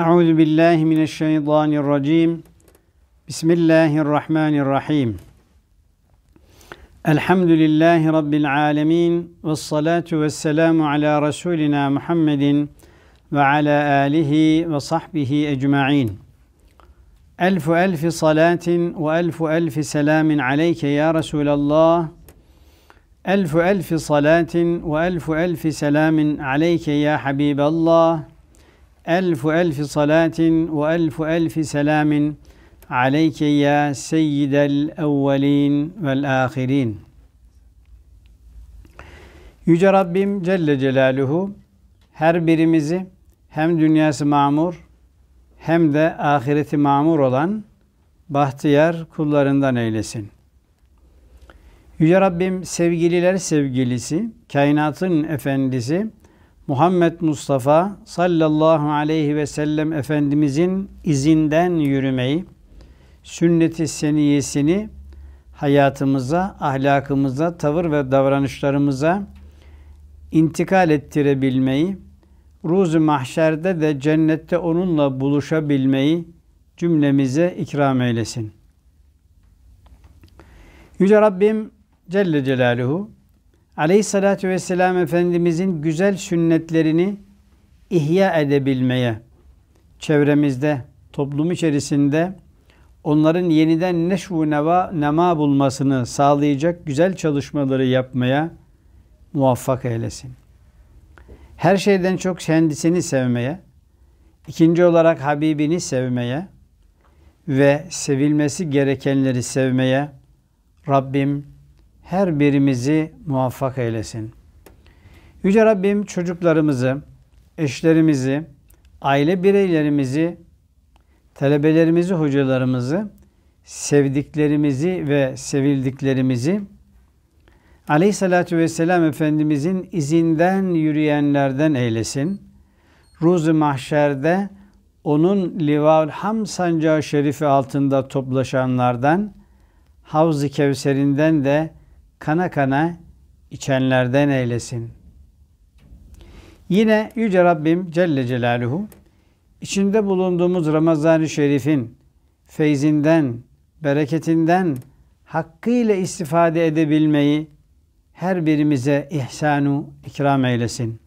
أعوذ بالله من الشيطان الرجيم بسم الله الرحمن الرحيم الحمد لله رب العالمين والصلاة والسلام على رسولنا محمد وعلى آله وصحبه أجمعين ألف ألف صلاة وألف ألف سلام عليك يا رسول الله ألف ألف صلاة وألف ألف سلام عليك يا حبيب الله elfu elfi salatin ve elfu elfi selamin aleyke ya seyyidel evvelin vel ahirin. Yüce Rabbim Celle Celaluhu her birimizi hem dünyası mamur hem de ahireti mamur olan bahtiyar kullarından eylesin. Yüce Rabbim sevgililer sevgilisi, kainatın efendisi, Muhammed Mustafa sallallahu aleyhi ve sellem Efendimizin izinden yürümeyi, sünnet-i seniyesini hayatımıza, ahlakımıza, tavır ve davranışlarımıza intikal ettirebilmeyi, ruzu mahşerde de cennette onunla buluşabilmeyi cümlemize ikram eylesin. Yüce Rabbim Celle Celaluhu Aleyhissalatü vesselam Efendimizin güzel sünnetlerini ihya edebilmeye, çevremizde, toplum içerisinde onların yeniden neşvu neva, nema bulmasını sağlayacak güzel çalışmaları yapmaya muvaffak eylesin. Her şeyden çok kendisini sevmeye, ikinci olarak Habibini sevmeye ve sevilmesi gerekenleri sevmeye Rabbim her birimizi muvaffak eylesin. Yüce Rabbim çocuklarımızı, eşlerimizi, aile bireylerimizi, talebelerimizi, hocalarımızı, sevdiklerimizi ve sevildiklerimizi Aleyhisselatü Vesselam Efendimizin izinden yürüyenlerden eylesin. Ruz-u mahşerde onun Livaul Ham sancağı şerifi altında toplaşanlardan, Havz-ı Kevser'inden de kana kana içenlerden eylesin. Yine Yüce Rabbim Celle Celaluhu içinde bulunduğumuz Ramazan-ı Şerif'in feyzinden, bereketinden hakkıyla istifade edebilmeyi her birimize ihsanu ikram eylesin.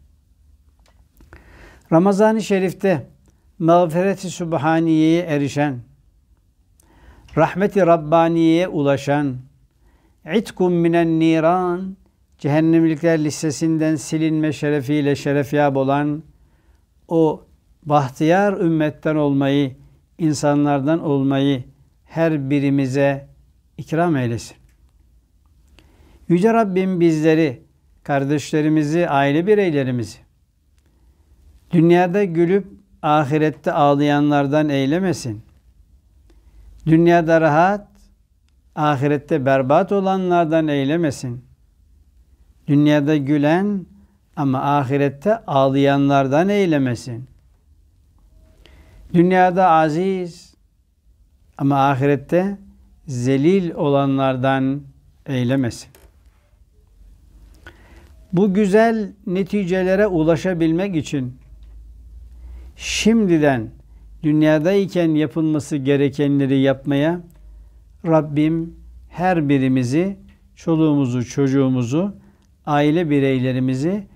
Ramazan-ı Şerif'te mağfireti sübhaniyeye erişen, rahmeti Rabbaniye'ye ulaşan, itkum minen niran cehennemlikler listesinden silinme şerefiyle şerefyab olan o bahtiyar ümmetten olmayı, insanlardan olmayı her birimize ikram eylesin. Yüce Rabbim bizleri, kardeşlerimizi, aile bireylerimizi dünyada gülüp ahirette ağlayanlardan eylemesin. Dünyada rahat, ahirette berbat olanlardan eylemesin. Dünyada gülen ama ahirette ağlayanlardan eylemesin. Dünyada aziz ama ahirette zelil olanlardan eylemesin. Bu güzel neticelere ulaşabilmek için şimdiden dünyadayken yapılması gerekenleri yapmaya Rabbim her birimizi, çoluğumuzu, çocuğumuzu, aile bireylerimizi,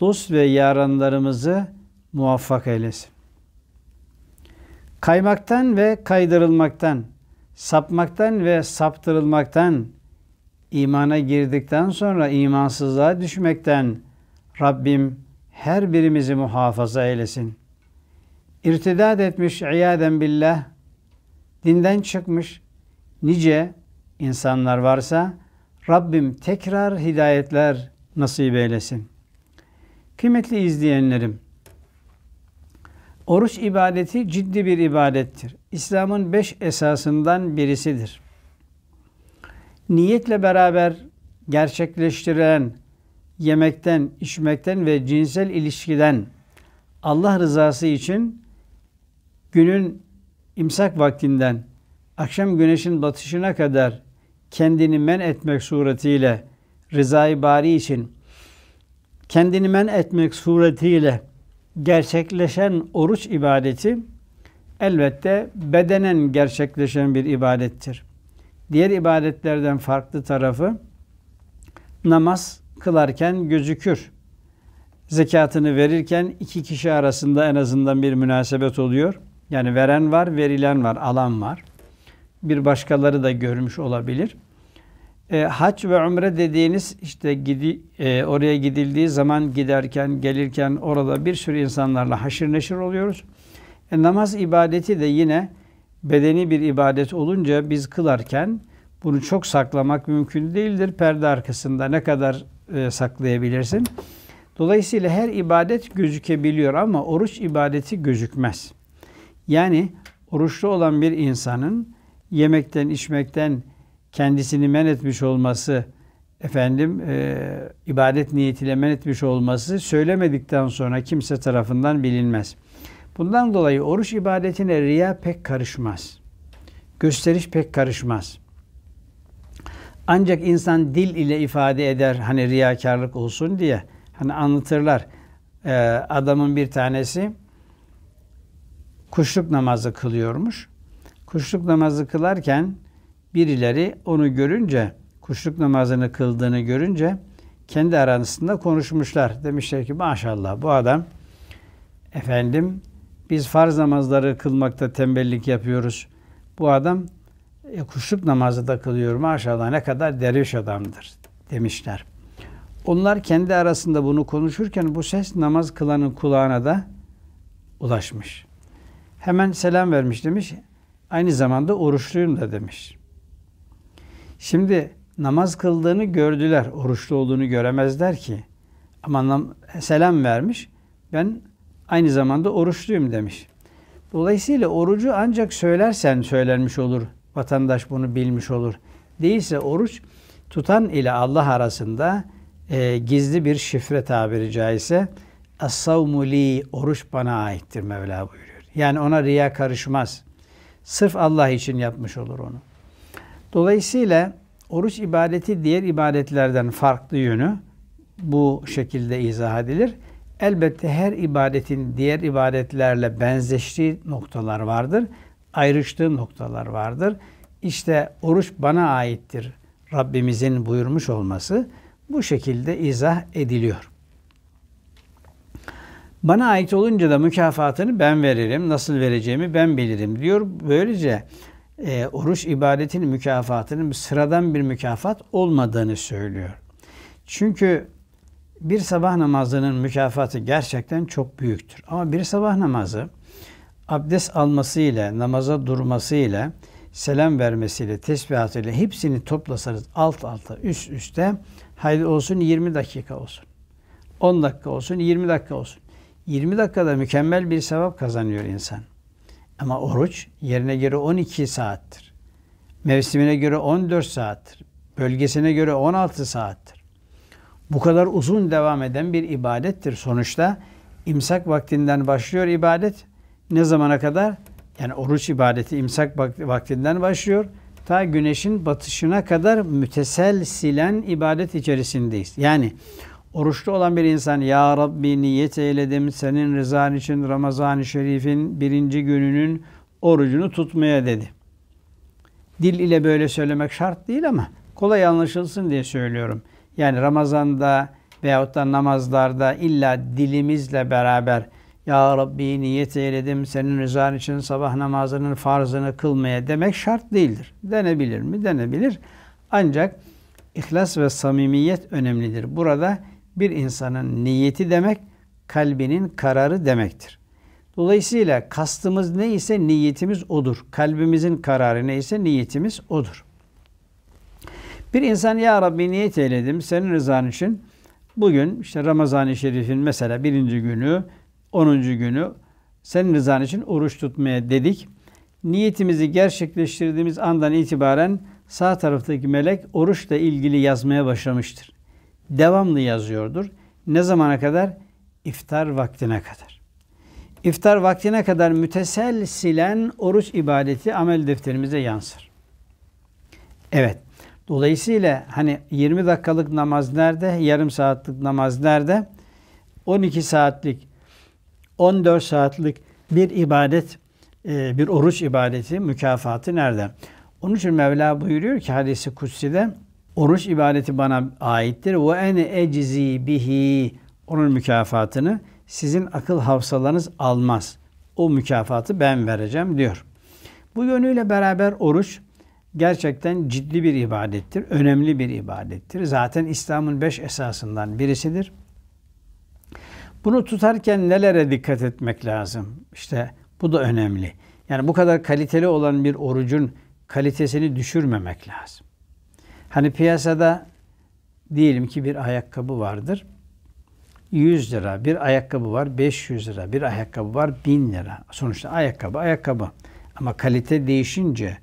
dost ve yaranlarımızı muvaffak eylesin. Kaymaktan ve kaydırılmaktan, sapmaktan ve saptırılmaktan, imana girdikten sonra imansızlığa düşmekten Rabbim her birimizi muhafaza eylesin. İrtidad etmiş iyaden billah, dinden çıkmış, nice insanlar varsa Rabbim tekrar hidayetler nasip eylesin. Kıymetli izleyenlerim, oruç ibadeti ciddi bir ibadettir. İslam'ın beş esasından birisidir. Niyetle beraber gerçekleştirilen yemekten, içmekten ve cinsel ilişkiden Allah rızası için günün imsak vaktinden akşam güneşin batışına kadar kendini men etmek suretiyle rızayı bari için kendini men etmek suretiyle gerçekleşen oruç ibadeti elbette bedenen gerçekleşen bir ibadettir. Diğer ibadetlerden farklı tarafı namaz kılarken gözükür. Zekatını verirken iki kişi arasında en azından bir münasebet oluyor. Yani veren var, verilen var, alan var bir başkaları da görmüş olabilir. E, hac ve umre dediğiniz işte gidi, e, oraya gidildiği zaman giderken, gelirken orada bir sürü insanlarla haşır neşir oluyoruz. E, namaz ibadeti de yine bedeni bir ibadet olunca biz kılarken bunu çok saklamak mümkün değildir. Perde arkasında ne kadar e, saklayabilirsin? Dolayısıyla her ibadet gözükebiliyor ama oruç ibadeti gözükmez. Yani oruçlu olan bir insanın yemekten içmekten kendisini men etmiş olması efendim e, ibadet niyetiyle men etmiş olması söylemedikten sonra kimse tarafından bilinmez. Bundan dolayı oruç ibadetine riya pek karışmaz. Gösteriş pek karışmaz. Ancak insan dil ile ifade eder hani riyakarlık olsun diye. Hani anlatırlar. Ee, adamın bir tanesi kuşluk namazı kılıyormuş kuşluk namazı kılarken birileri onu görünce, kuşluk namazını kıldığını görünce kendi arasında konuşmuşlar. Demişler ki maşallah bu adam efendim biz farz namazları kılmakta tembellik yapıyoruz. Bu adam e, kuşluk namazı da kılıyor maşallah ne kadar derviş adamdır demişler. Onlar kendi arasında bunu konuşurken bu ses namaz kılanın kulağına da ulaşmış. Hemen selam vermiş demiş. Aynı zamanda oruçluyum da demiş. Şimdi namaz kıldığını gördüler. Oruçlu olduğunu göremezler ki. Ama selam vermiş. Ben aynı zamanda oruçluyum demiş. Dolayısıyla orucu ancak söylersen söylenmiş olur. Vatandaş bunu bilmiş olur. Değilse oruç tutan ile Allah arasında e, gizli bir şifre tabiri caizse Es-savmu li oruç bana aittir Mevla buyuruyor. Yani ona riya karışmaz. Sırf Allah için yapmış olur onu. Dolayısıyla oruç ibadeti diğer ibadetlerden farklı yönü bu şekilde izah edilir. Elbette her ibadetin diğer ibadetlerle benzeştiği noktalar vardır. Ayrıştığı noktalar vardır. İşte oruç bana aittir. Rabbimizin buyurmuş olması bu şekilde izah ediliyor. Bana ait olunca da mükafatını ben veririm, nasıl vereceğimi ben bilirim diyor. Böylece e, oruç ibadetinin mükafatının sıradan bir mükafat olmadığını söylüyor. Çünkü bir sabah namazının mükafatı gerçekten çok büyüktür. Ama bir sabah namazı abdest almasıyla, namaza durmasıyla, selam vermesiyle, tesbihatıyla hepsini toplasanız alt alta, üst üste haydi olsun 20 dakika olsun. 10 dakika olsun, 20 dakika olsun. 20 dakikada mükemmel bir sevap kazanıyor insan. Ama oruç yerine göre 12 saattir. Mevsimine göre 14 saattir. Bölgesine göre 16 saattir. Bu kadar uzun devam eden bir ibadettir. Sonuçta imsak vaktinden başlıyor ibadet. Ne zamana kadar? Yani oruç ibadeti imsak vaktinden başlıyor. Ta güneşin batışına kadar müteselsilen ibadet içerisindeyiz. Yani Oruçlu olan bir insan Ya Rabbi niyet eyledim senin rızan için Ramazan-ı Şerif'in birinci gününün orucunu tutmaya dedi. Dil ile böyle söylemek şart değil ama kolay anlaşılsın diye söylüyorum. Yani Ramazan'da veyahut da namazlarda illa dilimizle beraber Ya Rabbi niyet eyledim senin rızan için sabah namazının farzını kılmaya demek şart değildir. Denebilir mi? Denebilir. Ancak İhlas ve samimiyet önemlidir. Burada bir insanın niyeti demek kalbinin kararı demektir. Dolayısıyla kastımız neyse niyetimiz odur. Kalbimizin kararı neyse niyetimiz odur. Bir insan ya Rabbi niyet eyledim senin rızan için. Bugün işte Ramazan-ı Şerif'in mesela birinci günü, onuncu günü senin rızan için oruç tutmaya dedik. Niyetimizi gerçekleştirdiğimiz andan itibaren sağ taraftaki melek oruçla ilgili yazmaya başlamıştır devamlı yazıyordur. Ne zamana kadar? İftar vaktine kadar. İftar vaktine kadar müteselsilen oruç ibadeti amel defterimize yansır. Evet. Dolayısıyla hani 20 dakikalık namaz nerede? Yarım saatlik namaz nerede? 12 saatlik, 14 saatlik bir ibadet, e, bir oruç ibadeti mükafatı nerede? Onun için Mevla buyuruyor ki hadisi kutsi'de Oruç ibadeti bana aittir. Ve ene eczi bihi. Onun mükafatını sizin akıl hafsalarınız almaz. O mükafatı ben vereceğim diyor. Bu yönüyle beraber oruç gerçekten ciddi bir ibadettir, önemli bir ibadettir. Zaten İslam'ın beş esasından birisidir. Bunu tutarken nelere dikkat etmek lazım? İşte bu da önemli. Yani bu kadar kaliteli olan bir orucun kalitesini düşürmemek lazım. Hani piyasada diyelim ki bir ayakkabı vardır. 100 lira bir ayakkabı var, 500 lira bir ayakkabı var, 1000 lira. Sonuçta ayakkabı, ayakkabı. Ama kalite değişince,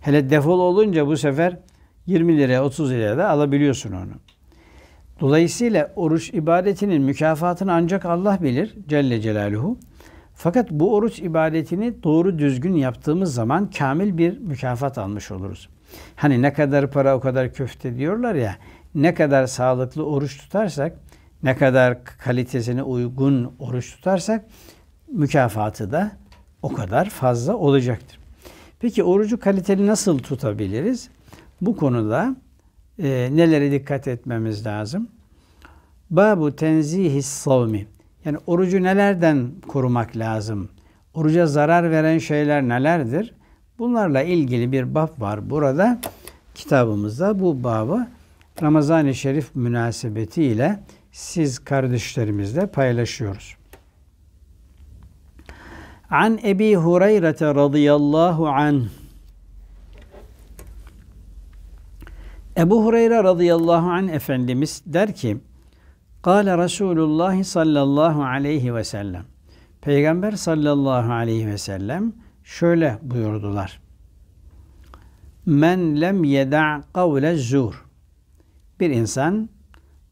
hele defol olunca bu sefer 20 liraya, 30 liraya da alabiliyorsun onu. Dolayısıyla oruç ibadetinin mükafatını ancak Allah bilir Celle Celaluhu. Fakat bu oruç ibadetini doğru düzgün yaptığımız zaman kamil bir mükafat almış oluruz. Hani ne kadar para o kadar köfte diyorlar ya. Ne kadar sağlıklı oruç tutarsak, ne kadar kalitesine uygun oruç tutarsak mükafatı da o kadar fazla olacaktır. Peki orucu kaliteli nasıl tutabiliriz? Bu konuda e, nelere dikkat etmemiz lazım? Babu tenzihi savmi. Yani orucu nelerden korumak lazım? Oruca zarar veren şeyler nelerdir? Bunlarla ilgili bir bab var burada kitabımızda. Bu babı Ramazan-ı Şerif münasebetiyle siz kardeşlerimizle paylaşıyoruz. An Ebi Hureyre radıyallahu an Ebu Hureyre radıyallahu anh Efendimiz der ki Kale Rasulullah sallallahu aleyhi ve sellem Peygamber sallallahu aleyhi ve sellem şöyle buyurdular. Men lem yeda' kavle zur. Bir insan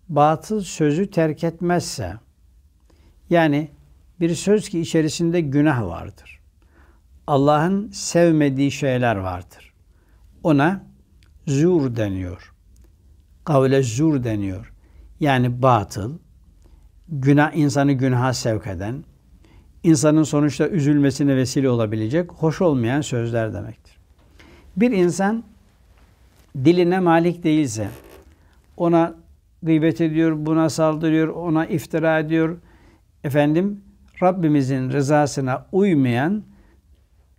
batıl sözü terk etmezse, yani bir söz ki içerisinde günah vardır. Allah'ın sevmediği şeyler vardır. Ona zur deniyor. Kavle zur deniyor. Yani batıl, günah insanı günaha sevk eden, insanın sonuçta üzülmesine vesile olabilecek hoş olmayan sözler demektir. Bir insan diline malik değilse, ona gıybet ediyor, buna saldırıyor, ona iftira ediyor. Efendim Rabbimizin rızasına uymayan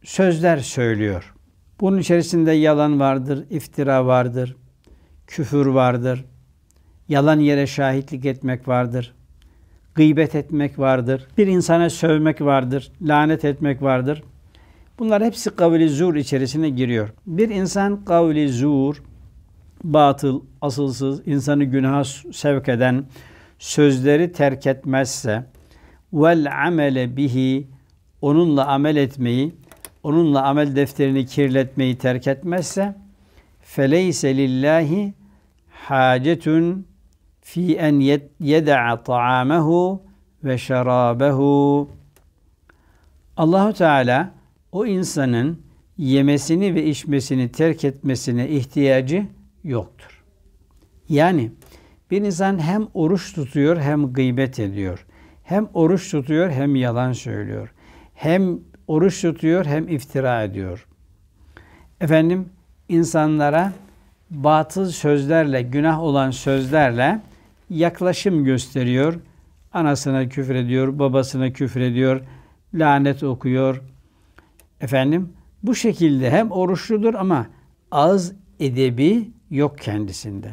sözler söylüyor. Bunun içerisinde yalan vardır, iftira vardır, küfür vardır, yalan yere şahitlik etmek vardır gıybet etmek vardır. Bir insana sövmek vardır, lanet etmek vardır. Bunlar hepsi kavli zur içerisine giriyor. Bir insan kavli zur, batıl, asılsız, insanı günaha sevk eden sözleri terk etmezse vel amele bihi onunla amel etmeyi, onunla amel defterini kirletmeyi terk etmezse feleyse lillahi hacetun fi en yed'a ta'amehu ve şerabehu. Allahu Teala o insanın yemesini ve içmesini terk etmesine ihtiyacı yoktur. Yani bir insan hem oruç tutuyor hem gıybet ediyor. Hem oruç tutuyor hem yalan söylüyor. Hem oruç tutuyor hem iftira ediyor. Efendim insanlara batıl sözlerle, günah olan sözlerle yaklaşım gösteriyor. Anasına küfür ediyor, babasına küfür ediyor, lanet okuyor. Efendim bu şekilde hem oruçludur ama az edebi yok kendisinde.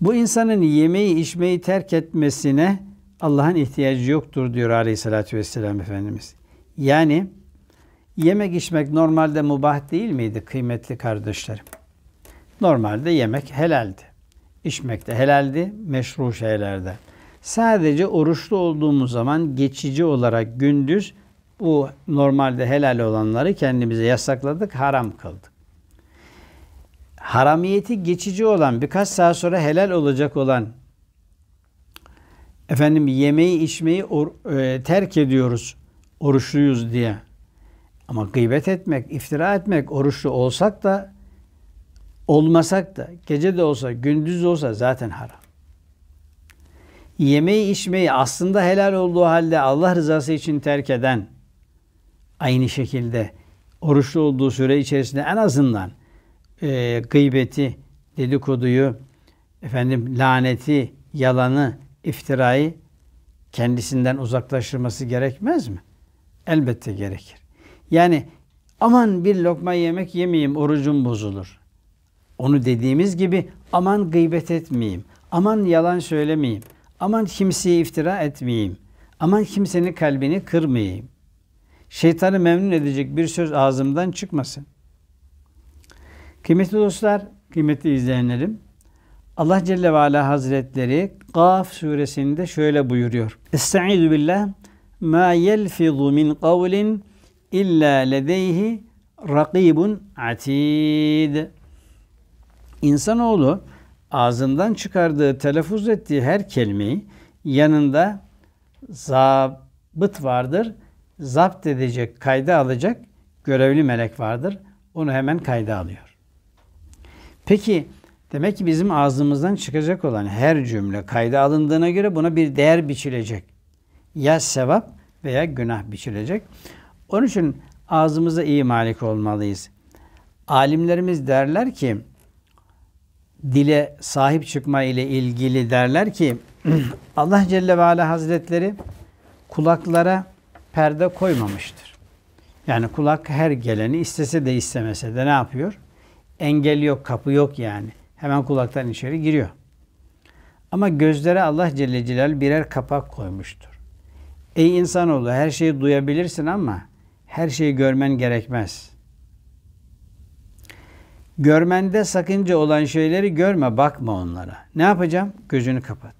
Bu insanın yemeği içmeyi terk etmesine Allah'ın ihtiyacı yoktur diyor Aleyhisselatü Vesselam Efendimiz. Yani yemek içmek normalde mubah değil miydi kıymetli kardeşlerim? Normalde yemek helaldi içmekte. Helaldi, meşru şeylerde. Sadece oruçlu olduğumuz zaman geçici olarak gündüz bu normalde helal olanları kendimize yasakladık, haram kıldık. Haramiyeti geçici olan, birkaç saat sonra helal olacak olan efendim yemeği içmeyi or, e, terk ediyoruz oruçluyuz diye. Ama gıybet etmek, iftira etmek oruçlu olsak da olmasak da gece de olsa gündüz de olsa zaten haram. Yemeği içmeyi aslında helal olduğu halde Allah rızası için terk eden aynı şekilde oruçlu olduğu süre içerisinde en azından e, gıybeti, dedikoduyu, efendim laneti, yalanı, iftirayı kendisinden uzaklaştırması gerekmez mi? Elbette gerekir. Yani aman bir lokma yemek yemeyeyim orucum bozulur. Onu dediğimiz gibi aman gıybet etmeyeyim, aman yalan söylemeyeyim, aman kimseye iftira etmeyeyim, aman kimsenin kalbini kırmayayım. Şeytanı memnun edecek bir söz ağzımdan çıkmasın. Kıymetli dostlar, kıymetli izleyenlerim, Allah Celle ve Ala Hazretleri Gaf suresinde şöyle buyuruyor. Estaizu billah ma yelfizu min kavlin illa ledeyhi rakibun atid. İnsanoğlu ağzından çıkardığı, telaffuz ettiği her kelimeyi yanında zabıt vardır. Zapt edecek, kayda alacak görevli melek vardır. Onu hemen kayda alıyor. Peki demek ki bizim ağzımızdan çıkacak olan her cümle kayda alındığına göre buna bir değer biçilecek. Ya sevap veya günah biçilecek. Onun için ağzımıza iyi malik olmalıyız. Alimlerimiz derler ki dile sahip çıkma ile ilgili derler ki Allah Celle ve Ala Hazretleri kulaklara perde koymamıştır. Yani kulak her geleni istese de istemese de ne yapıyor? Engel yok, kapı yok yani. Hemen kulaktan içeri giriyor. Ama gözlere Allah Celle Celal birer kapak koymuştur. Ey insanoğlu her şeyi duyabilirsin ama her şeyi görmen gerekmez. Görmende sakınca olan şeyleri görme, bakma onlara. Ne yapacağım? Gözünü kapat.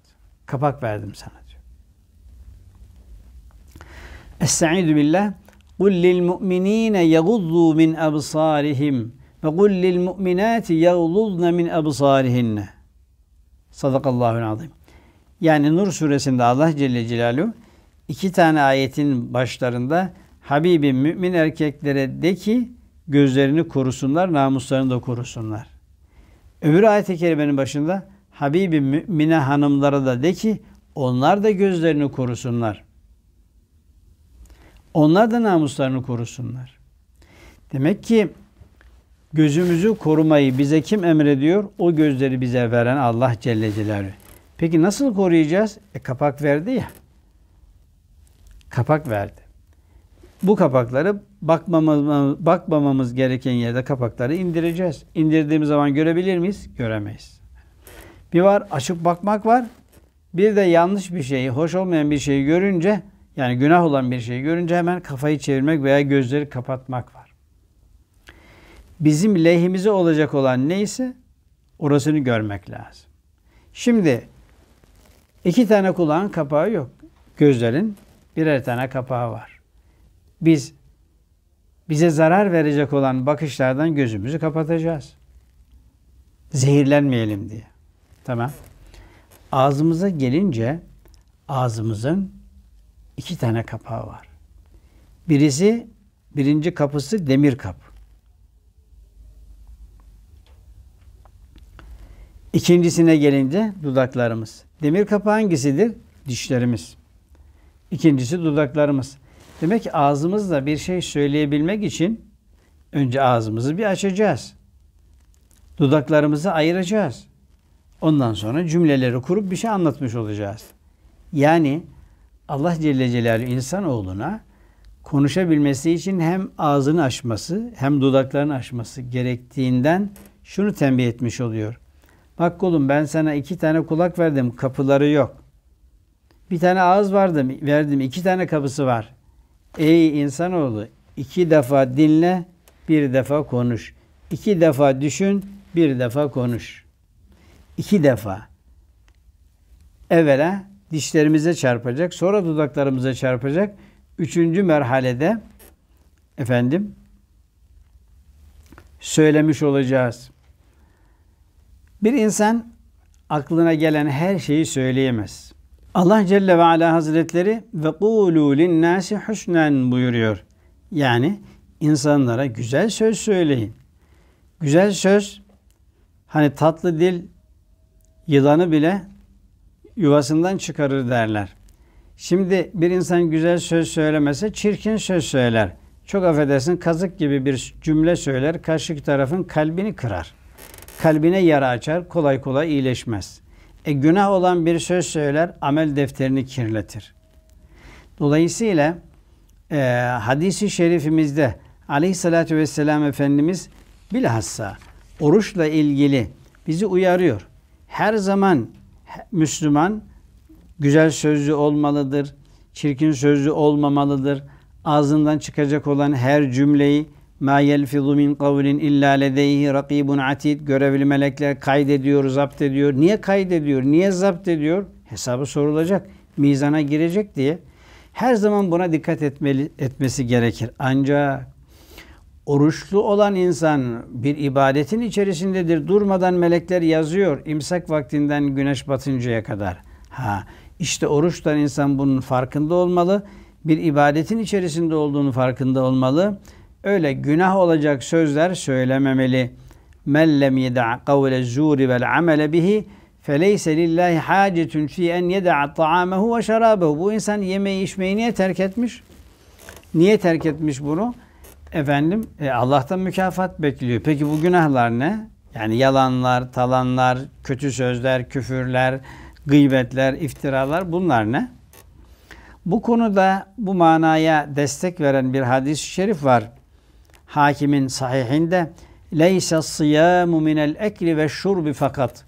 Kapak verdim sana diyor. Estaizu billah. قُلْ min يَغُضُّوا مِنْ أَبْصَارِهِمْ وَقُلْ لِلْمُؤْمِنَاتِ يَغْضُضْنَ مِنْ أَبْصَارِهِنَّ Sadakallahu'l azim. Yani Nur suresinde Allah Celle Celaluhu iki tane ayetin başlarında Habibim mümin erkeklere de ki gözlerini korusunlar, namuslarını da korusunlar. Öbür ayet-i kerimenin başında Habibi mümine hanımlara da de ki onlar da gözlerini korusunlar. Onlar da namuslarını korusunlar. Demek ki gözümüzü korumayı bize kim emrediyor? O gözleri bize veren Allah Celle Celaluhu. Peki nasıl koruyacağız? E kapak verdi ya. Kapak verdi bu kapakları bakmamamız, bakmamamız gereken yerde kapakları indireceğiz. İndirdiğimiz zaman görebilir miyiz? Göremeyiz. Bir var açık bakmak var. Bir de yanlış bir şeyi, hoş olmayan bir şeyi görünce yani günah olan bir şeyi görünce hemen kafayı çevirmek veya gözleri kapatmak var. Bizim lehimize olacak olan neyse orasını görmek lazım. Şimdi iki tane kulağın kapağı yok. Gözlerin birer tane kapağı var biz bize zarar verecek olan bakışlardan gözümüzü kapatacağız. Zehirlenmeyelim diye. Tamam. Ağzımıza gelince ağzımızın iki tane kapağı var. Birisi birinci kapısı demir kapı. İkincisine gelince dudaklarımız. Demir kapı hangisidir? Dişlerimiz. İkincisi dudaklarımız. Demek ki ağzımızla bir şey söyleyebilmek için önce ağzımızı bir açacağız. Dudaklarımızı ayıracağız. Ondan sonra cümleleri kurup bir şey anlatmış olacağız. Yani Allah Celle Celaluhu insanoğluna konuşabilmesi için hem ağzını açması hem dudaklarını açması gerektiğinden şunu tembih etmiş oluyor. Bak kulum ben sana iki tane kulak verdim kapıları yok. Bir tane ağız vardı verdim iki tane kapısı var. Ey insanoğlu iki defa dinle, bir defa konuş. İki defa düşün, bir defa konuş. İki defa. Evvela dişlerimize çarpacak, sonra dudaklarımıza çarpacak. Üçüncü merhalede efendim söylemiş olacağız. Bir insan aklına gelen her şeyi söyleyemez. Allah Celle ve Ala Hazretleri ve kulu linnâsi husnen buyuruyor. Yani insanlara güzel söz söyleyin. Güzel söz hani tatlı dil yılanı bile yuvasından çıkarır derler. Şimdi bir insan güzel söz söylemese çirkin söz söyler. Çok affedersin kazık gibi bir cümle söyler. Karşı tarafın kalbini kırar. Kalbine yara açar. Kolay kolay iyileşmez.'' E, günah olan bir söz söyler, amel defterini kirletir. Dolayısıyla e, hadisi şerifimizde aleyhissalatü vesselam Efendimiz bilhassa oruçla ilgili bizi uyarıyor. Her zaman Müslüman güzel sözlü olmalıdır, çirkin sözlü olmamalıdır. Ağzından çıkacak olan her cümleyi Ma yelfizu min kavlin illa ledeyhi rakibun atid. Görevli melekler kaydediyor, zapt ediyor. Niye kaydediyor? Niye zapt ediyor? Hesabı sorulacak. Mizana girecek diye. Her zaman buna dikkat etmeli, etmesi gerekir. Ancak oruçlu olan insan bir ibadetin içerisindedir. Durmadan melekler yazıyor. imsak vaktinden güneş batıncaya kadar. Ha, işte oruçtan insan bunun farkında olmalı. Bir ibadetin içerisinde olduğunu farkında olmalı öyle günah olacak sözler söylememeli. Men lem yed'a kavle zuri vel amele bihi feleyse lillahi hacetun fi en yed'a ta'amehu ve şerabehu. Bu insan yemeği içmeyi niye terk etmiş? Niye terk etmiş bunu? Efendim e, Allah'tan mükafat bekliyor. Peki bu günahlar ne? Yani yalanlar, talanlar, kötü sözler, küfürler, gıybetler, iftiralar bunlar ne? Bu konuda bu manaya destek veren bir hadis-i şerif var. Hakimin sahihinde leyse siyamu minel ekli ve şurbi fakat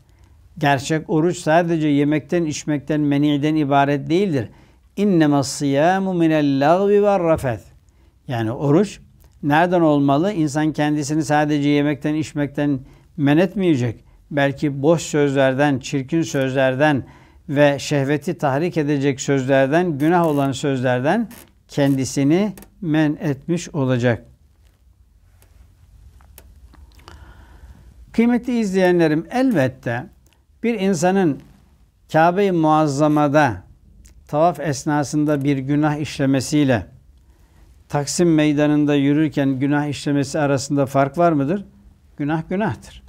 gerçek oruç sadece yemekten içmekten meniden ibaret değildir. İnnema siyamu minel lagvi ve rafet. Yani oruç nereden olmalı? İnsan kendisini sadece yemekten içmekten men etmeyecek. Belki boş sözlerden, çirkin sözlerden ve şehveti tahrik edecek sözlerden, günah olan sözlerden kendisini men etmiş olacak. Kıymetli izleyenlerim elbette bir insanın Kabe-i Muazzama'da tavaf esnasında bir günah işlemesiyle Taksim Meydanı'nda yürürken günah işlemesi arasında fark var mıdır? Günah günahtır.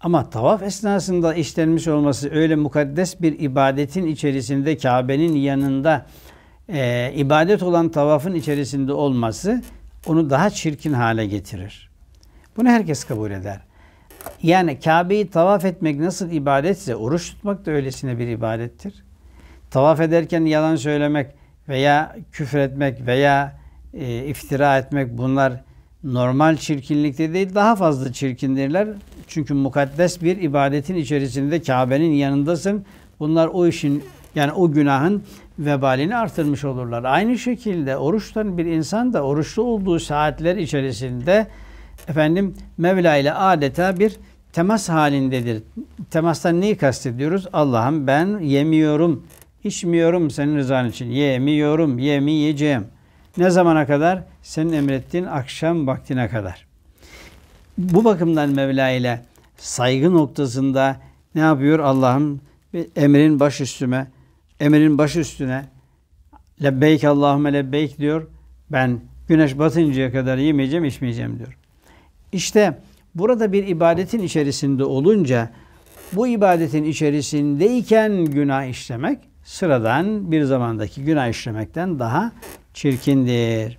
Ama tavaf esnasında işlenmiş olması öyle mukaddes bir ibadetin içerisinde Kabe'nin yanında e, ibadet olan tavafın içerisinde olması onu daha çirkin hale getirir. Bunu herkes kabul eder. Yani Kabe'yi tavaf etmek nasıl ibadetse oruç tutmak da öylesine bir ibadettir. Tavaf ederken yalan söylemek veya küfür etmek veya e, iftira etmek bunlar normal çirkinlikte değil daha fazla çirkindirler. Çünkü mukaddes bir ibadetin içerisinde Kabe'nin yanındasın. Bunlar o işin yani o günahın vebalini artırmış olurlar. Aynı şekilde oruçtan bir insan da oruçlu olduğu saatler içerisinde efendim Mevla ile adeta bir temas halindedir. Temastan neyi kastediyoruz? Allah'ım ben yemiyorum, içmiyorum senin rızan için. Yemiyorum, yemeyeceğim. Ne zamana kadar? Senin emrettiğin akşam vaktine kadar. Bu bakımdan Mevla ile saygı noktasında ne yapıyor Allah'ım? Emrin baş üstüme, emrin baş üstüne lebbeyk Allahümme lebbeyk diyor. Ben güneş batıncaya kadar yemeyeceğim, içmeyeceğim diyor. İşte burada bir ibadetin içerisinde olunca bu ibadetin içerisindeyken günah işlemek sıradan bir zamandaki günah işlemekten daha çirkindir.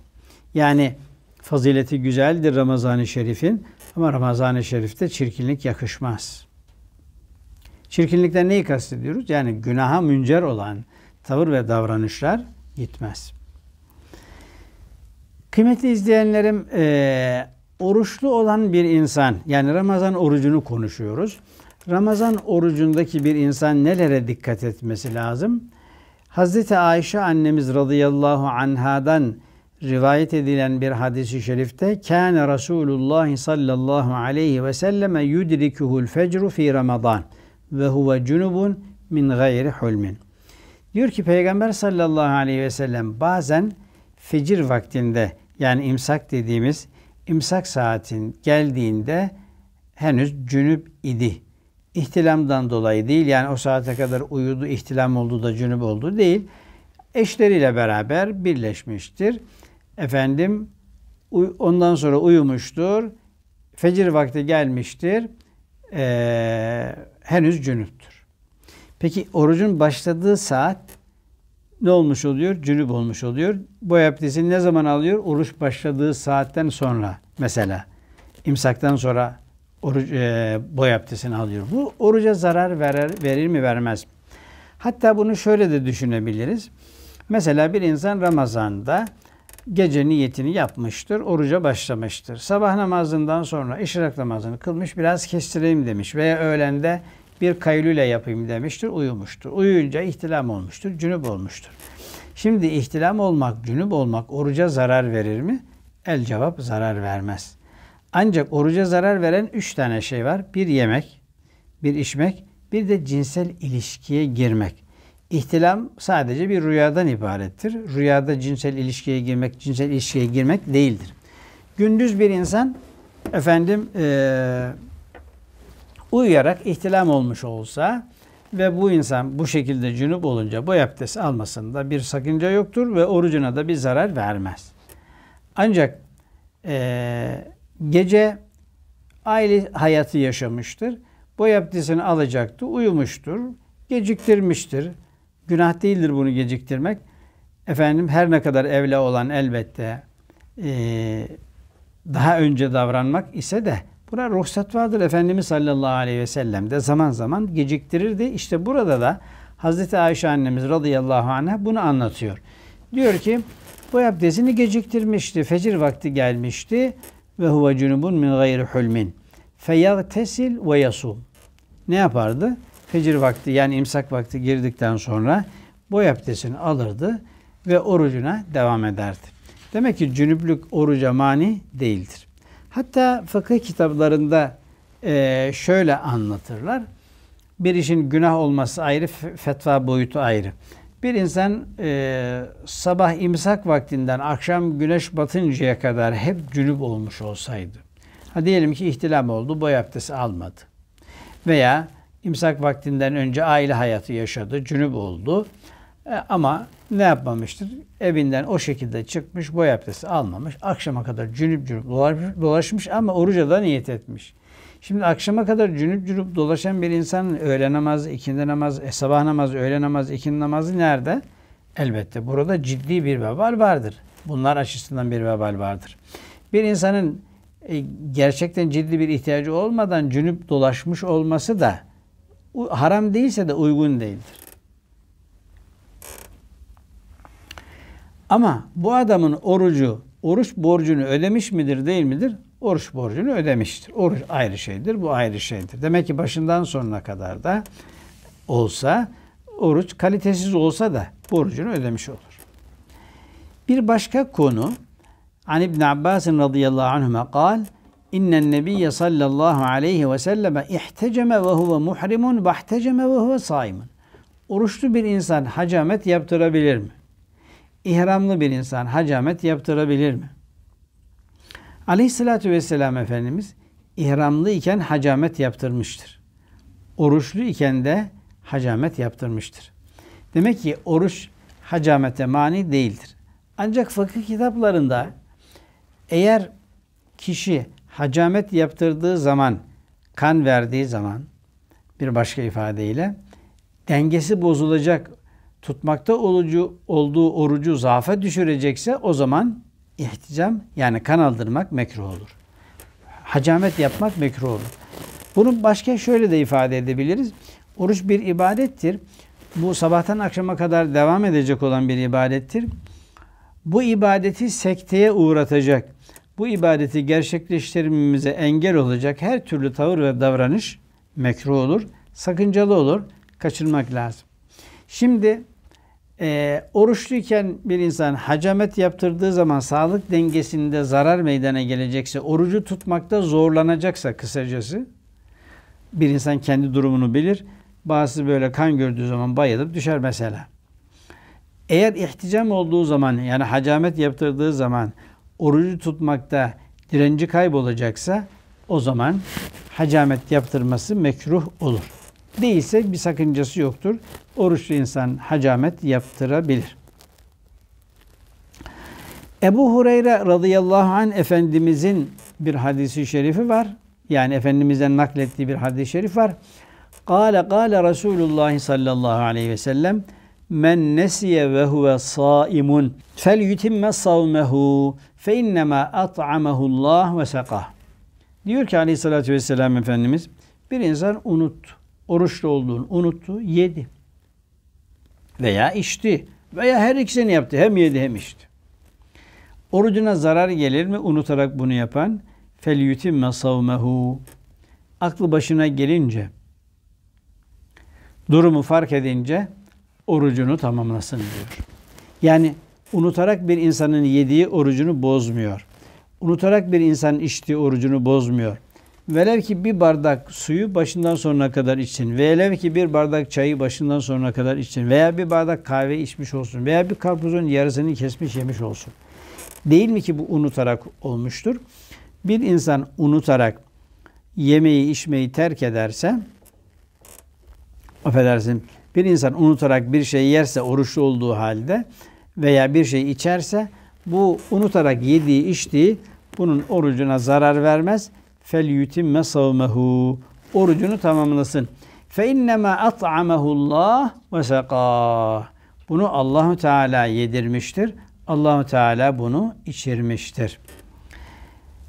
Yani fazileti güzeldir Ramazan-ı Şerif'in ama Ramazan-ı Şerif'te çirkinlik yakışmaz. Çirkinlikten neyi kastediyoruz? Yani günaha müncer olan tavır ve davranışlar gitmez. Kıymetli izleyenlerim, oruçlu olan bir insan, yani Ramazan orucunu konuşuyoruz. Ramazan orucundaki bir insan nelere dikkat etmesi lazım? Hazreti Ayşe annemiz radıyallahu anhadan rivayet edilen bir hadisi şerifte kâne Rasulullah sallallahu aleyhi ve selleme yudrikuhul fecru fi Ramazan ve huve cunubun min gayri hulmin. Diyor ki Peygamber sallallahu aleyhi ve sellem bazen fecir vaktinde yani imsak dediğimiz İmsak saatin geldiğinde henüz cünüp idi. İhtilamdan dolayı değil yani o saate kadar uyudu, ihtilam oldu da cünüp oldu değil. Eşleriyle beraber birleşmiştir. Efendim ondan sonra uyumuştur. Fecir vakti gelmiştir. Ee, henüz cünüptür. Peki orucun başladığı saat ne olmuş oluyor? Cünüp olmuş oluyor. Bu abdestini ne zaman alıyor? Oruç başladığı saatten sonra mesela. imsaktan sonra oruç, e, boy abdestini alıyor. Bu oruca zarar verer, verir mi vermez mi? Hatta bunu şöyle de düşünebiliriz. Mesela bir insan Ramazan'da gece niyetini yapmıştır, oruca başlamıştır. Sabah namazından sonra işrak namazını kılmış, biraz kestireyim demiş veya öğlende bir kaylule yapayım demiştir, uyumuştur. Uyuyunca ihtilam olmuştur, cünüp olmuştur. Şimdi ihtilam olmak, cünüp olmak oruca zarar verir mi? El cevap zarar vermez. Ancak oruca zarar veren üç tane şey var. Bir yemek, bir içmek, bir de cinsel ilişkiye girmek. İhtilam sadece bir rüyadan ibarettir. Rüyada cinsel ilişkiye girmek, cinsel ilişkiye girmek değildir. Gündüz bir insan efendim ee, uyuyarak ihtilam olmuş olsa ve bu insan bu şekilde cünüp olunca bu abdest almasında bir sakınca yoktur ve orucuna da bir zarar vermez. Ancak e, gece aile hayatı yaşamıştır. Boy abdestini alacaktı, uyumuştur, geciktirmiştir. Günah değildir bunu geciktirmek. Efendim her ne kadar evle olan elbette e, daha önce davranmak ise de Buna ruhsat vardır. Efendimiz sallallahu aleyhi ve sellem de zaman zaman geciktirirdi. İşte burada da Hazreti Ayşe annemiz radıyallahu anh'a bunu anlatıyor. Diyor ki bu abdestini geciktirmişti. Fecir vakti gelmişti. Ve huve cunubun min gayri hulmin. Feyagtesil ve yasum. Ne yapardı? Fecir vakti yani imsak vakti girdikten sonra bu abdestini alırdı ve orucuna devam ederdi. Demek ki cünüplük oruca mani değildir. Hatta fıkıh kitaplarında e, şöyle anlatırlar. Bir işin günah olması ayrı, fetva boyutu ayrı. Bir insan e, sabah imsak vaktinden akşam güneş batıncaya kadar hep cünüp olmuş olsaydı. Ha diyelim ki ihtilam oldu, boy abdesti almadı. Veya imsak vaktinden önce aile hayatı yaşadı, cünüp oldu. E, ama ne yapmamıştır? Evinden o şekilde çıkmış, boy abdesti almamış. Akşama kadar cünüp cünüp dolaşmış ama oruca da niyet etmiş. Şimdi akşama kadar cünüp cünüp dolaşan bir insanın öğle namazı, ikindi namazı, e, sabah namazı, öğle namazı, ikindi namazı nerede? Elbette burada ciddi bir vebal vardır. Bunlar açısından bir vebal vardır. Bir insanın e, gerçekten ciddi bir ihtiyacı olmadan cünüp dolaşmış olması da haram değilse de uygun değildir. Ama bu adamın orucu, oruç borcunu ödemiş midir değil midir? Oruç borcunu ödemiştir. Oruç ayrı şeydir, bu ayrı şeydir. Demek ki başından sonuna kadar da olsa, oruç kalitesiz olsa da borcunu ödemiş olur. Bir başka konu, An İbn Abbas radıyallahu anhuma kal, İnnen nebiyye sallallahu aleyhi ve selleme ihteceme ve huve muhrimun ve ihteceme ve huve saimun. Oruçlu bir insan hacamet yaptırabilir mi? ihramlı bir insan hacamet yaptırabilir mi? Aleyhissalatü vesselam Efendimiz ihramlı iken hacamet yaptırmıştır. Oruçlu iken de hacamet yaptırmıştır. Demek ki oruç hacamete mani değildir. Ancak fıkıh kitaplarında eğer kişi hacamet yaptırdığı zaman, kan verdiği zaman bir başka ifadeyle dengesi bozulacak tutmakta olucu, olduğu orucu zaafa düşürecekse o zaman ihticam yani kan aldırmak mekruh olur. Hacamet yapmak mekruh olur. Bunu başka şöyle de ifade edebiliriz. Oruç bir ibadettir. Bu sabahtan akşama kadar devam edecek olan bir ibadettir. Bu ibadeti sekteye uğratacak, bu ibadeti gerçekleştirmemize engel olacak her türlü tavır ve davranış mekruh olur, sakıncalı olur, kaçırmak lazım. Şimdi e, oruçluyken bir insan hacamet yaptırdığı zaman sağlık dengesinde zarar meydana gelecekse, orucu tutmakta zorlanacaksa kısacası bir insan kendi durumunu bilir. Bazısı böyle kan gördüğü zaman bayılıp düşer mesela. Eğer ihticam olduğu zaman yani hacamet yaptırdığı zaman orucu tutmakta direnci kaybolacaksa o zaman hacamet yaptırması mekruh olur. Değilse bir sakıncası yoktur. Oruçlu insan hacamet yaptırabilir. Ebu Hureyre radıyallahu an Efendimizin bir hadisi şerifi var. Yani Efendimiz'den naklettiği bir hadis-i şerif var. Kale kale Resulullah sallallahu aleyhi ve sellem men nesiye ve huve saimun fel yutimme savmehu fe innema Allah ve sekah. Diyor ki aleyhissalatü vesselam Efendimiz bir insan unuttu oruçlu olduğunu unuttu, yedi. Veya içti. Veya her ikisini yaptı. Hem yedi hem içti. Orucuna zarar gelir mi unutarak bunu yapan? فَلْيُتِمَّ صَوْمَهُ Aklı başına gelince, durumu fark edince orucunu tamamlasın diyor. Yani unutarak bir insanın yediği orucunu bozmuyor. Unutarak bir insanın içtiği orucunu bozmuyor. Velev ki bir bardak suyu başından sonuna kadar için. Velev ki bir bardak çayı başından sonuna kadar için. Veya bir bardak kahve içmiş olsun. Veya bir karpuzun yarısını kesmiş yemiş olsun. Değil mi ki bu unutarak olmuştur? Bir insan unutarak yemeği içmeyi terk ederse affedersin bir insan unutarak bir şey yerse oruçlu olduğu halde veya bir şey içerse bu unutarak yediği içtiği bunun orucuna zarar vermez fel yutimme savmehu. Orucunu tamamlasın. Fe innema atamahullah ve seka. Bunu Allahu Teala yedirmiştir. Allahu Teala bunu içirmiştir.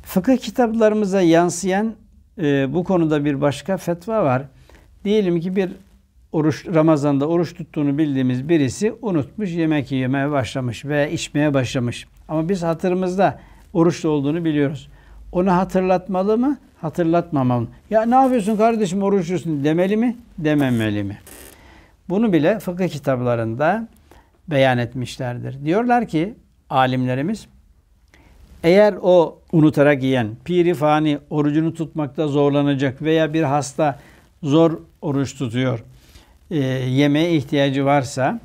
Fıkıh kitaplarımıza yansıyan e, bu konuda bir başka fetva var. Diyelim ki bir oruç Ramazan'da oruç tuttuğunu bildiğimiz birisi unutmuş, yemek yemeye başlamış veya içmeye başlamış. Ama biz hatırımızda oruçlu olduğunu biliyoruz. Ona hatırlatmalı mı? Hatırlatmamalı. Ya ne yapıyorsun kardeşim oruçlusun demeli mi? Dememeli mi? Bunu bile fıkıh kitaplarında beyan etmişlerdir. Diyorlar ki alimlerimiz eğer o unutarak yiyen piri fani orucunu tutmakta zorlanacak veya bir hasta zor oruç tutuyor e, yemeğe ihtiyacı varsa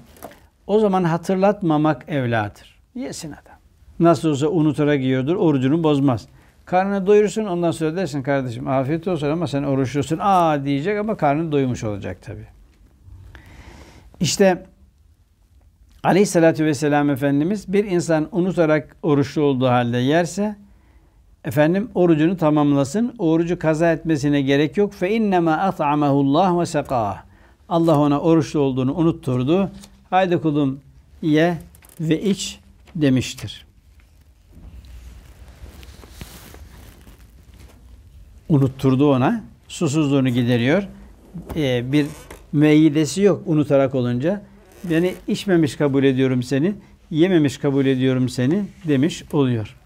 o zaman hatırlatmamak evladır. Yesin adam. Nasıl olsa unutarak yiyordur orucunu bozmaz.'' Karnını doyursun ondan sonra dersin kardeşim afiyet olsun ama sen oruçlusun. Aa diyecek ama karnı doymuş olacak tabi. İşte Aleyhissalatü vesselam Efendimiz bir insan unutarak oruçlu olduğu halde yerse efendim orucunu tamamlasın. Orucu kaza etmesine gerek yok. Fe innema at'amahullah ve seka. Allah ona oruçlu olduğunu unutturdu. Haydi kulum ye ve iç demiştir. unutturdu ona. Susuzluğunu gideriyor. Ee, bir meyidesi yok unutarak olunca. Yani içmemiş kabul ediyorum seni, yememiş kabul ediyorum seni demiş oluyor.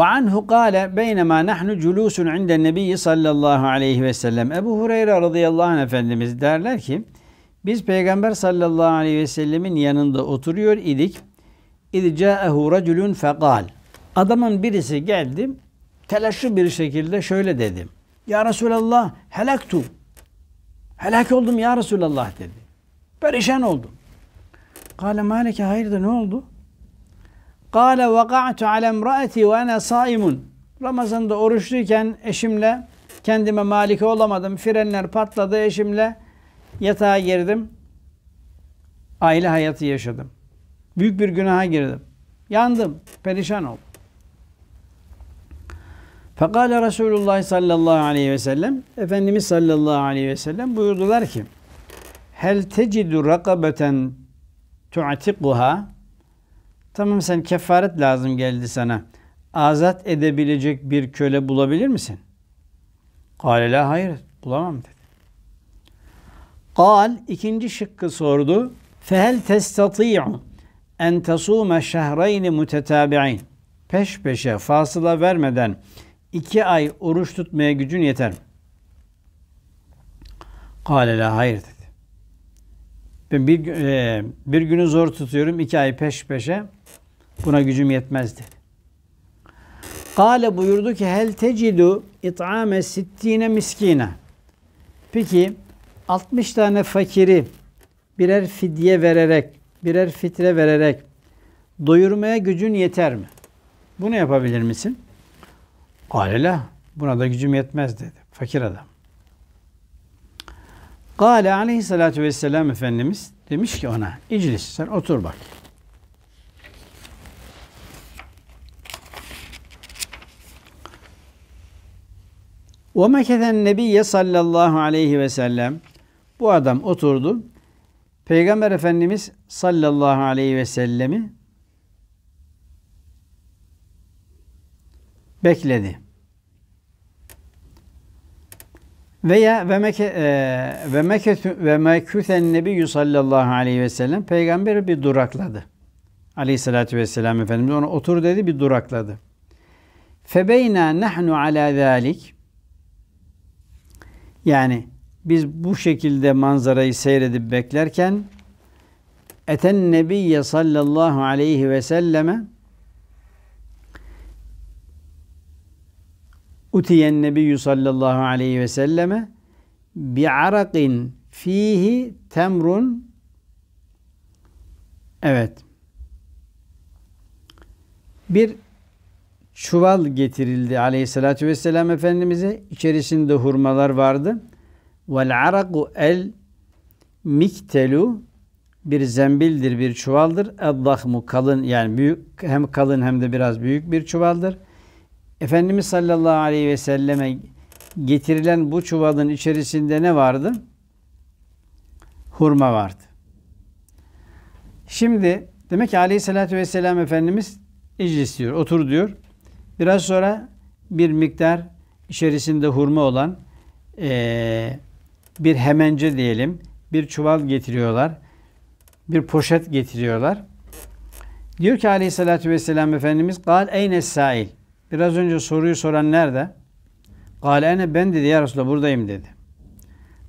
وعنه قال بينما نحن جلوس عند النبي sallallahu aleyhi ve sellem Ebu Hureyre radıyallahu anh efendimiz derler ki biz peygamber sallallahu aleyhi ve sellemin yanında oturuyor idik. اِذْ جَاءَهُ رَجُلٌ فَقَالْ Adamın birisi geldi, telaşlı bir şekilde şöyle dedi. Ya Resulallah helaktu. Helak oldum ya Resulallah dedi. Perişan oldum. Kale maleke hayırdır ne oldu? Kale vaka'tu alem ra'ati ve ana saimun. Ramazan'da oruçluyken eşimle kendime malike olamadım. Frenler patladı eşimle yatağa girdim. Aile hayatı yaşadım. Büyük bir günaha girdim. Yandım. Perişan oldum. Fekale Resulullah sallallahu aleyhi ve sellem Efendimiz sallallahu aleyhi ve sellem buyurdular ki Hel tecidu rakabeten tu'atikuha Tamam sen kefaret lazım geldi sana. Azat edebilecek bir köle bulabilir misin? Kale la hayır bulamam dedi. Kal ikinci şıkkı sordu. Fehel testati'u en tasume şehreyni mutetabi'in. Peş peşe fasıla vermeden iki ay oruç tutmaya gücün yeter mi? Kale la hayır dedi. Ben bir, e, bir günü zor tutuyorum, iki ay peş peşe buna gücüm yetmez dedi. Kale buyurdu ki hel tecidu it'ame sittine miskine. Peki 60 tane fakiri birer fidye vererek birer fitre vererek doyurmaya gücün yeter mi? Bunu yapabilir misin? Alele buna da gücüm yetmez dedi. Fakir adam. Gale aleyhissalatü vesselam Efendimiz demiş ki ona iclis sen otur bak. Ve meketen nebiye sallallahu aleyhi ve bu adam oturdu. Peygamber Efendimiz sallallahu aleyhi ve sellemi bekledi. Veya ve meke e, ve meke ve meküten nebi sallallahu aleyhi ve sellem peygamber bir durakladı. Aleyhissalatu vesselam Efendimiz ona otur dedi bir durakladı. Febeyna nahnu ala zalik yani biz bu şekilde manzarayı seyredip beklerken eten nebiyye sallallahu aleyhi ve selleme utiyen nebiyyü sallallahu aleyhi ve selleme bi'arakin fihi temrun evet bir çuval getirildi aleyhissalatü vesselam Efendimiz'e. içerisinde hurmalar vardı. Vel araku el miktelu bir zembildir, bir çuvaldır. Eddahmu kalın yani büyük hem kalın hem de biraz büyük bir çuvaldır. Efendimiz sallallahu aleyhi ve selleme getirilen bu çuvalın içerisinde ne vardı? Hurma vardı. Şimdi demek ki aleyhissalatü vesselam Efendimiz iclis diyor, otur diyor. Biraz sonra bir miktar içerisinde hurma olan ee, bir hemence diyelim. Bir çuval getiriyorlar. Bir poşet getiriyorlar. Diyor ki aleyhissalatü vesselam Efendimiz Gal eyne sail. Biraz önce soruyu soran nerede? Gal ene ben dedi ya Resulallah buradayım dedi.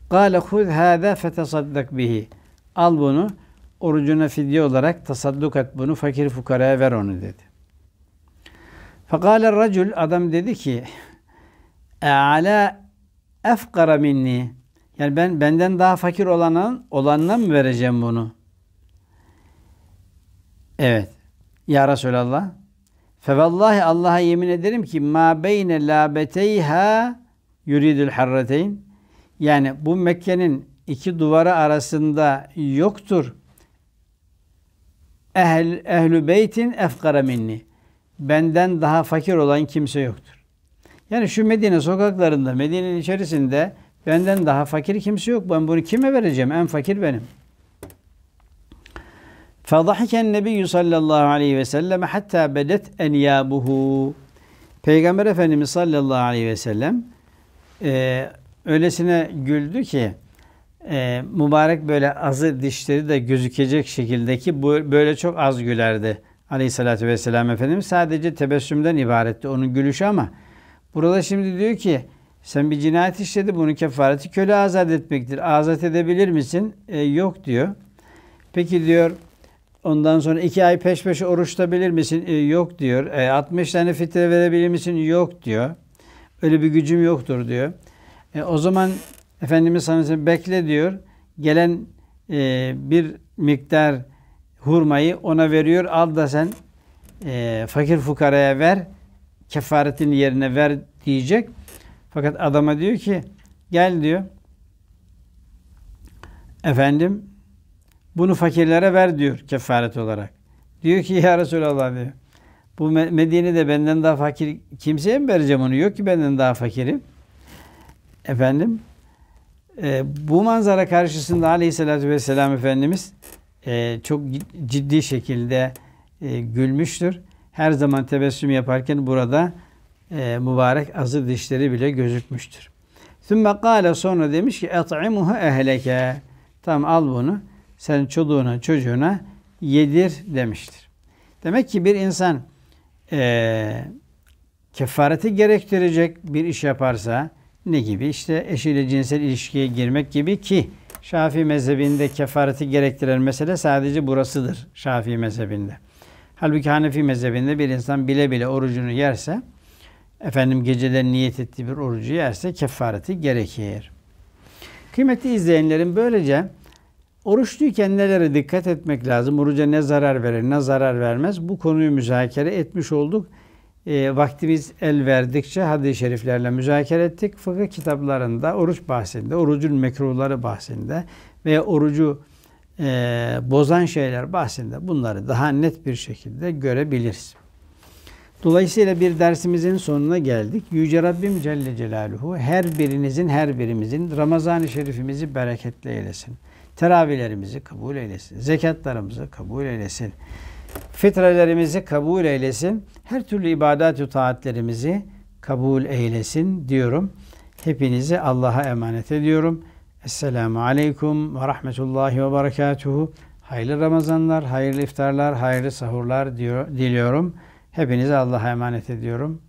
Gale hud hâzâ fetesaddak bihi. Al bunu orucuna fidye olarak tasadduk et bunu fakir fukaraya ver onu dedi. Fakale racul adam dedi ki E'ala efkara minni yani ben benden daha fakir olanın olanına mı vereceğim bunu? Evet. Ya Resulallah. Fevallahi Allah'a yemin ederim ki ma beyne labeteyha yuridul harrateyn. Yani bu Mekke'nin iki duvarı arasında yoktur. Ehl, ehlü beytin efkara minni. Benden daha fakir olan kimse yoktur. Yani şu Medine sokaklarında, Medine'nin içerisinde Benden daha fakir kimse yok. Ben bunu kime vereceğim? En fakir benim. Fadahiken Nebiyyü sallallahu aleyhi ve sellem hatta bedet enyabuhu. Peygamber Efendimiz sallallahu aleyhi ve sellem e, öylesine güldü ki e, mübarek böyle azı dişleri de gözükecek şekildeki böyle çok az gülerdi aleyhissalatü vesselam Efendimiz. Sadece tebessümden ibaretti onun gülüşü ama burada şimdi diyor ki sen bir cinayet işledi bunun kefareti köle azat etmektir. Azat edebilir misin? E, yok diyor. Peki diyor ondan sonra iki ay peş peşe oruç tutabilir misin? E, yok diyor. E, 60 tane fitre verebilir misin? Yok diyor. Öyle bir gücüm yoktur diyor. E, o zaman Efendimiz sallallahu bekle diyor. Gelen e, bir miktar hurmayı ona veriyor. Al da sen e, fakir fukaraya ver. Kefaretin yerine ver diyecek. Fakat adama diyor ki gel diyor. Efendim bunu fakirlere ver diyor kefaret olarak. Diyor ki ya Resulallah diyor. Bu Medine'de benden daha fakir kimseye mi vereceğim onu? Yok ki benden daha fakirim. Efendim e, bu manzara karşısında Aleyhisselatü Vesselam Efendimiz e, çok ciddi şekilde e, gülmüştür. Her zaman tebessüm yaparken burada e, mübarek azı dişleri bile gözükmüştür. Sümme kâle sonra demiş ki et'imuhu ehleke. tam al bunu. Sen çocuğuna çocuğuna yedir demiştir. Demek ki bir insan e, kefareti gerektirecek bir iş yaparsa ne gibi? İşte eşiyle cinsel ilişkiye girmek gibi ki Şafii mezhebinde kefareti gerektiren mesele sadece burasıdır Şafii mezhebinde. Halbuki Hanefi mezhebinde bir insan bile bile orucunu yerse efendim geceden niyet ettiği bir orucu yerse kefareti gerekir. Kıymetli izleyenlerin böylece oruçluyken nelere dikkat etmek lazım? Oruca ne zarar verir, ne zarar vermez? Bu konuyu müzakere etmiş olduk. E, vaktimiz el verdikçe hadis-i şeriflerle müzakere ettik. Fıkıh kitaplarında oruç bahsinde, orucun mekruhları bahsinde ve orucu e, bozan şeyler bahsinde bunları daha net bir şekilde görebiliriz. Dolayısıyla bir dersimizin sonuna geldik. Yüce Rabbim Celle Celaluhu her birinizin, her birimizin Ramazan-ı Şerifimizi bereketli eylesin. Teravihlerimizi kabul eylesin. Zekatlarımızı kabul eylesin. Fitrelerimizi kabul eylesin. Her türlü ibadet-ü taatlerimizi kabul eylesin diyorum. Hepinizi Allah'a emanet ediyorum. Esselamu Aleyküm ve Rahmetullahi ve Berekatuhu. Hayırlı Ramazanlar, hayırlı iftarlar, hayırlı sahurlar diyor, diliyorum. Hepinize Allah'a emanet ediyorum.